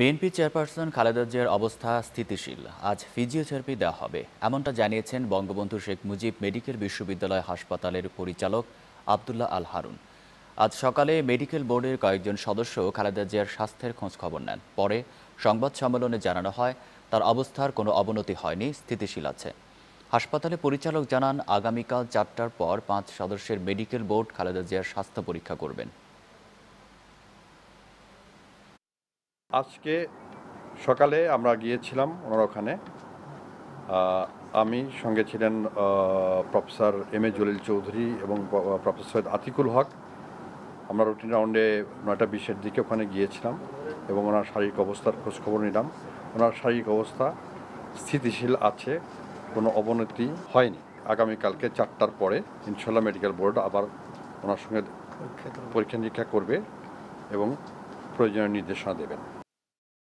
BNP chairperson Khaleda জিয়ার অবস্থা স্থিতিশীল আজ ফিজিওথেরাপি দেওয়া হবে এমনটা জানিয়েছেন বঙ্গবন্ধু শেখ মুজিব মেডিকেল বিশ্ববিদ্যালয় হাসপাতালের পরিচালক আবদুল্লাহ আল হারুন আজ সকালে মেডিকেল বোর্ডের কয়েকজন সদস্য খালেদা জিয়ার স্বাস্থ্যের খোঁজ খবর নেন পরে সংবাদ সম্মেলনে জানানো হয় তার অবস্থার কোনো অবনতি হয়নি স্থিতিশীল আছে হাসপাতালে পরিচালক জানান আগামীকাল চারটার পর পাঁচ সদস্যের মেডিকেল বোর্ড খালেদা জিয়ার স্বাস্থ্য পরীক্ষা করবেন আজকে সকালে আমরা গিয়েছিলাম ওনার ওখানে আমি সঙ্গে ছিলেন professor M A Jalil Chowdhury এবং প্রফেসর সৈয়দ আতিকুল হক আমরা রুটিন রাউন্ডে নয়টা বিশের দিকে ওখানে গিয়েছিলাম এবং ওনার শারীরিক অবস্থার খোঁজখবর নিলাম ওনার শারীরিক অবস্থা স্থিতিশীল আছে কোনো অবনতি হয়নি আগামীকালকে চারটার পরে ইনশাল্লাহ মেডিকেল বোর্ড আবার ওনার সঙ্গে পরীক্ষা নিরীক্ষা করবে এবং প্রয়োজনীয় নির্দেশনা দেবেন